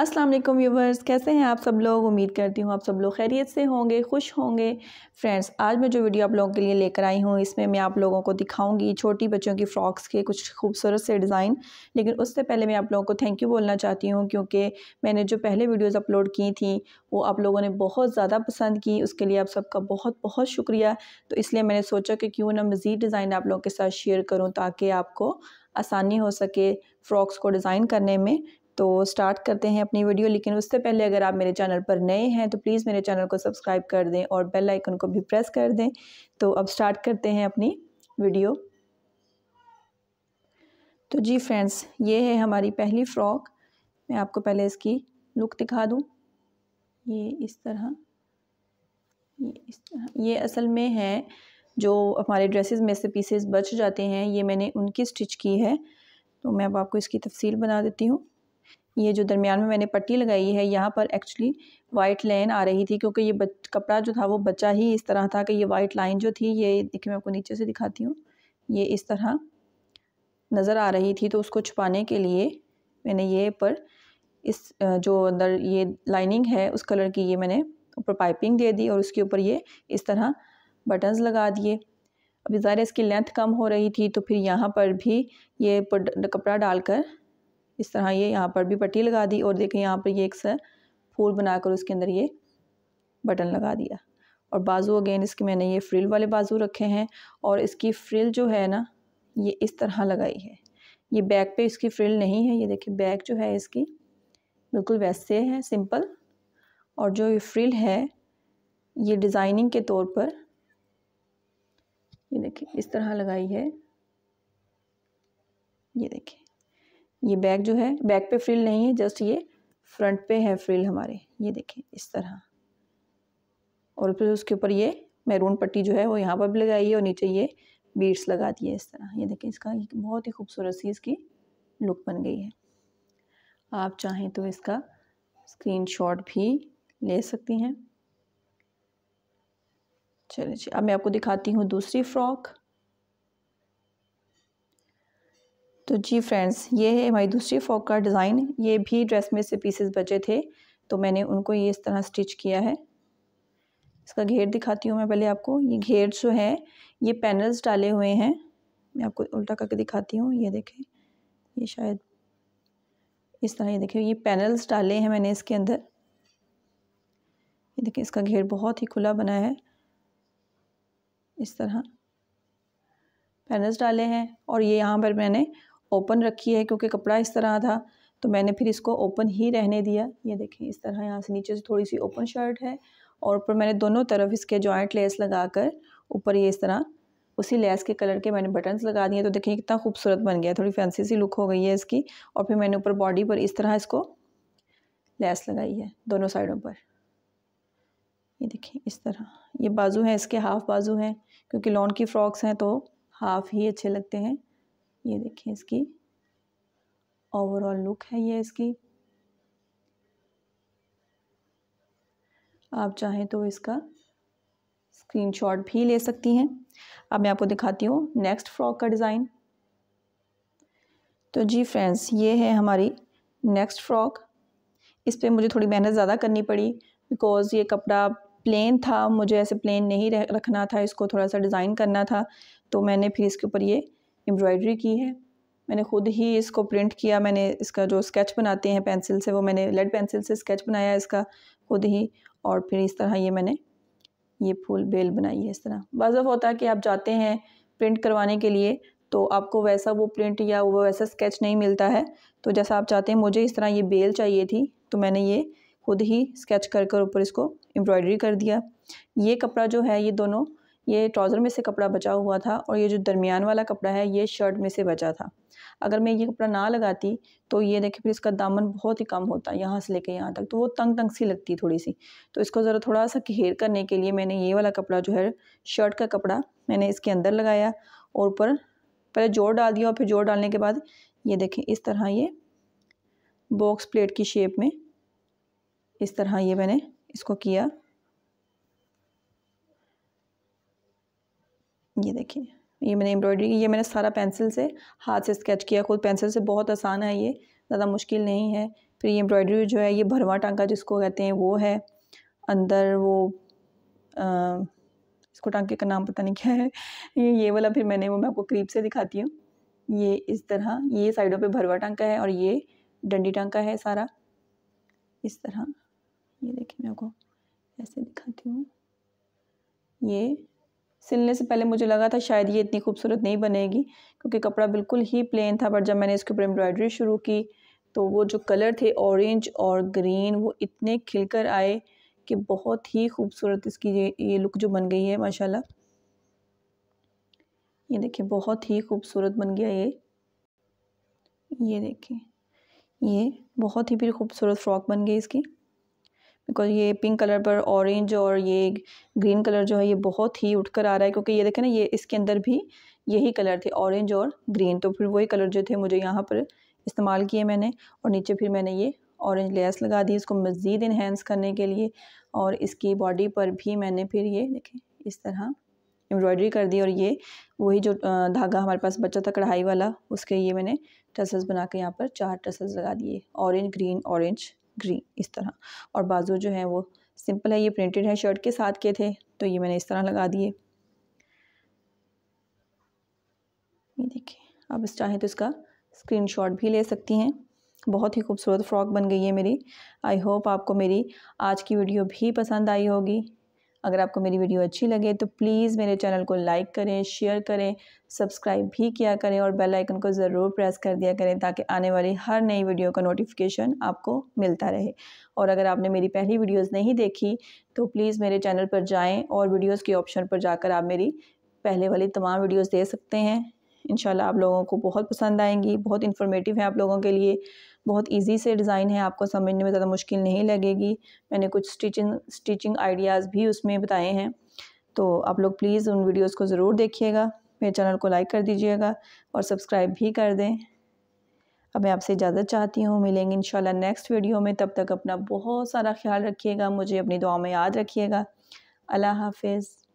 Aslam viewers कैसे हैं आप सब लोग उम्मीद करती हूँ आप सब लोग खैरियत से होंगे खुश होंगे फ्रेंड्स आज मैं जो वीडियो आप लोगों के लिए लेकर आई हूँ इसमें मैं आप लोगों को दिखाऊंगी छोटी बच्चों की फ़्रॉक्स के कुछ खूबसूरत से डिज़ाइन लेकिन उससे पहले मैं आप लोगों को थैंक यू बोलना चाहती हूँ क्योंकि मैंने जो पहले वीडियोज़ अपलोड की थी वो आप लोगों ने बहुत ज़्यादा पसंद की उसके लिए आप सबका बहुत बहुत शुक्रिया तो इसलिए मैंने सोचा कि क्यों ना मज़ीद डिज़ाइन आप लोगों के साथ शेयर करूँ ताकि आपको आसानी हो सके फ़्रॉक्स को डिज़ाइन करने में तो स्टार्ट करते हैं अपनी वीडियो लेकिन उससे पहले अगर आप मेरे चैनल पर नए हैं तो प्लीज़ मेरे चैनल को सब्सक्राइब कर दें और बेल आइकन को भी प्रेस कर दें तो अब स्टार्ट करते हैं अपनी वीडियो तो जी फ्रेंड्स ये है हमारी पहली फ़्रॉक मैं आपको पहले इसकी लुक दिखा दूँ ये इस तरह ये असल में है जो हमारे ड्रेसेस में से पीसेस बच जाते हैं ये मैंने उनकी स्टिच की है तो मैं अब आपको इसकी तफसील बना देती हूँ ये जो दरमियान में मैंने पट्टी लगाई है यहाँ पर एक्चुअली वाइट लाइन आ रही थी क्योंकि ये कपड़ा जो था वो बचा ही इस तरह था कि ये वाइट लाइन जो थी ये देखिए मैं आपको नीचे से दिखाती हूँ ये इस तरह नज़र आ रही थी तो उसको छुपाने के लिए मैंने ये पर इस जो अंदर ये लाइनिंग है उस कलर की ये मैंने ऊपर पाइपिंग दे दी और उसके ऊपर ये इस तरह बटन्स लगा दिए अभी ज़ाहिर इसकी लेंथ कम हो रही थी तो फिर यहाँ पर भी ये कपड़ा डालकर इस तरह ये यहाँ पर भी पट्टी लगा दी और देखें यहाँ पर ये एक सा फूल बनाकर उसके अंदर ये बटन लगा दिया और बाजू अगेन इसके मैंने ये फ्रिल वाले बाजू रखे हैं और इसकी फ्रिल जो है ना ये इस तरह लगाई है ये बैक पे इसकी फ्रिल नहीं है ये देखिए बैक जो है इसकी बिल्कुल वैसे है सिंपल और जो ये फ्रिल है ये डिज़ाइनिंग के तौर पर ये देखिए इस तरह लगाई है ये देखिए ये बैक जो है बैक पे फ्रिल नहीं है जस्ट ये फ्रंट पे है फ्रिल हमारे ये देखें इस तरह और फिर उसके ऊपर ये मैरून पट्टी जो है वो यहाँ पर भी लगाई है और नीचे ये बीड्स लगा दिए इस तरह ये देखें इसका बहुत ही खूबसूरत सी इसकी लुक बन गई है आप चाहें तो इसका स्क्रीन भी ले सकती हैं चलिए जी अब मैं आपको दिखाती हूँ दूसरी फ्रॉक तो जी फ्रेंड्स ये है हमारी दूसरी फ़ॉक का डिज़ाइन ये भी ड्रेस में से पीसेस बचे थे तो मैंने उनको ये इस तरह स्टिच किया है इसका घेर दिखाती हूँ मैं पहले आपको ये घेर जो है ये पैनल्स डाले हुए हैं मैं आपको उल्टा करके दिखाती हूँ ये देखें ये शायद इस तरह ये देखिए ये पैनल्स डाले हैं मैंने इसके अंदर ये देखिए इसका घेर बहुत ही खुला बना है इस तरह पैनल्स डाले हैं और ये यहाँ पर मैंने ओपन रखी है क्योंकि कपड़ा इस तरह था तो मैंने फिर इसको ओपन ही रहने दिया ये देखें इस तरह यहाँ से नीचे से थोड़ी सी ओपन शर्ट है और ऊपर मैंने दोनों तरफ इसके जॉइंट लेस लगा कर ऊपर ये इस तरह उसी लेस के कलर के मैंने बटन्स लगा दिए तो देखिए कितना खूबसूरत बन गया थोड़ी फैंसी सी लुक हो गई है इसकी और फिर मैंने ऊपर बॉडी पर इस तरह इसको लेस लगाई है दोनों साइडों पर ये देखिए इस तरह ये बाजू हैं इसके हाफ़ बाजू हैं क्योंकि लॉन की फ़्रॉक्स हैं तो हाफ़ ही अच्छे लगते हैं ये देखिए इसकी ओवरऑल लुक है ये इसकी आप चाहें तो इसका स्क्रीनशॉट भी ले सकती हैं अब मैं आपको दिखाती हूँ नेक्स्ट फ्रॉक का डिज़ाइन तो जी फ्रेंड्स ये है हमारी नेक्स्ट फ्रॉक इस पर मुझे थोड़ी मेहनत ज़्यादा करनी पड़ी बिकॉज़ ये कपड़ा प्लेन था मुझे ऐसे प्लेन नहीं रखना था इसको थोड़ा सा डिज़ाइन करना था तो मैंने फिर इसके ऊपर ये एम्ब्रॉयडरी की है मैंने खुद ही इसको प्रिंट किया मैंने इसका जो स्केच बनाते हैं पेंसिल से वो मैंने लेड पेंसिल से स्केच बनाया इसका खुद ही और फिर इस तरह ये मैंने ये फूल बेल बनाई है इस तरह बाज़ होता है कि आप जाते हैं प्रिंट करवाने के लिए तो आपको वैसा वो प्रिंट या वो वैसा स्केच नहीं मिलता है तो जैसा आप चाहते हैं मुझे इस तरह ये बेल चाहिए थी तो मैंने ये खुद ही स्केच कर कर ऊपर इसको एम्ब्रॉयडरी कर दिया ये कपड़ा जो है ये दोनों ये ट्राउज़र में से कपड़ा बचा हुआ था और ये जो दरमियान वाला कपड़ा है ये शर्ट में से बचा था अगर मैं ये कपड़ा ना लगाती तो ये देखें फिर इसका दामन बहुत ही कम होता यहाँ से लेके यहाँ तक तो वो तंग तंग सी लगती थोड़ी सी तो इसको ज़रा थोड़ा सा घेर करने के लिए मैंने ये वाला कपड़ा जो है शर्ट का कपड़ा मैंने इसके अंदर लगाया और ऊपर पहले जोड़ डाल दिया और फिर जोड़ डालने के बाद ये देखें इस तरह ये बॉक्स प्लेट की शेप में इस तरह ये मैंने इसको किया ये देखिए ये मैंने एम्ब्रॉयडरी की ये मैंने सारा पेंसिल से हाथ से स्केच किया खुद पेंसिल से बहुत आसान है ये ज़्यादा मुश्किल नहीं है फिर ये एम्ब्रॉयडरी जो है ये भरवा टांका जिसको कहते हैं वो है अंदर वो आ, इसको टांके का नाम पता नहीं क्या है ये ये वाला फिर मैंने वो मैं आपको करीब से दिखाती हूँ ये इस तरह ये साइडों पे भरवा टांका है और ये डंडी टांका है सारा इस तरह ये देखिए मैं आपको ऐसे दिखाती हूँ ये सिलने से पहले मुझे लगा था शायद ये इतनी खूबसूरत नहीं बनेगी क्योंकि कपड़ा बिल्कुल ही प्लेन था बट जब मैंने इसके ऊपर एम्ब्रॉयडरी शुरू की तो वो जो कलर थे ऑरेंज और ग्रीन वो इतने खिलकर आए कि बहुत ही खूबसूरत इसकी ये ये लुक जो बन गई है माशाल्लाह ये देखिए बहुत ही खूबसूरत बन गया ये ये देखिए ये बहुत ही फिर खूबसूरत फ्रॉक बन गई इसकी बिकॉज ये पिंक कलर पर ऑरेंज और ये ग्रीन कलर जो है ये बहुत ही उठ कर आ रहा है क्योंकि ये देखें ना ये इसके अंदर भी यही कलर थे ऑरेंज और ग्रीन तो फिर वही कलर जो थे मुझे यहाँ पर इस्तेमाल किए मैंने और नीचे फिर मैंने ये ऑरेंज लेस लगा दी इसको मज़ीद इन्हेंस करने के लिए और इसकी बॉडी पर भी मैंने फिर ये देखें इस तरह एम्ब्रॉयडरी कर दी और ये वही जो धागा हमारे पास बचा था कढ़ाई वाला उसके ये मैंने टसल्स बना के यहाँ पर चार टसल्स लगा दिए ऑरेंज ग्रीन ऑरेंज ग्रीन इस तरह और बाजू जो है वो सिंपल है ये प्रिंटेड है शर्ट के साथ के थे तो ये मैंने इस तरह लगा दिए ये देखिए आप इस चाहें तो इसका स्क्रीनशॉट भी ले सकती हैं बहुत ही खूबसूरत फ्रॉक बन गई है मेरी आई होप आपको मेरी आज की वीडियो भी पसंद आई होगी अगर आपको मेरी वीडियो अच्छी लगे तो प्लीज़ मेरे चैनल को लाइक करें शेयर करें सब्सक्राइब भी किया करें और बेल आइकन को ज़रूर प्रेस कर दिया करें ताकि आने वाली हर नई वीडियो का नोटिफिकेशन आपको मिलता रहे और अगर आपने मेरी पहली वीडियोस नहीं देखी तो प्लीज़ मेरे चैनल पर जाएं और वीडियोस के ऑप्शन पर जाकर आप मेरी पहले वाली तमाम वीडियोज़ दे सकते हैं इन आप लोगों को बहुत पसंद आएंगी बहुत इन्फॉर्मेटिव हैं आप लोगों के लिए बहुत इजी से डिज़ाइन है आपको समझने में ज़्यादा मुश्किल नहीं लगेगी मैंने कुछ स्टिचिंग स्टिचिंग आइडियाज़ भी उसमें बताए हैं तो आप लोग प्लीज़ उन वीडियोज़ को ज़रूर देखिएगा मेरे चैनल को लाइक कर दीजिएगा और सब्सक्राइब भी कर दें अब मैं आपसे इजाज़त चाहती हूँ मिलेंगे इन नेक्स्ट वीडियो में तब तक अपना बहुत सारा ख्याल रखिएगा मुझे अपनी दुआ में याद रखिएगा अल्लाह हाफिज़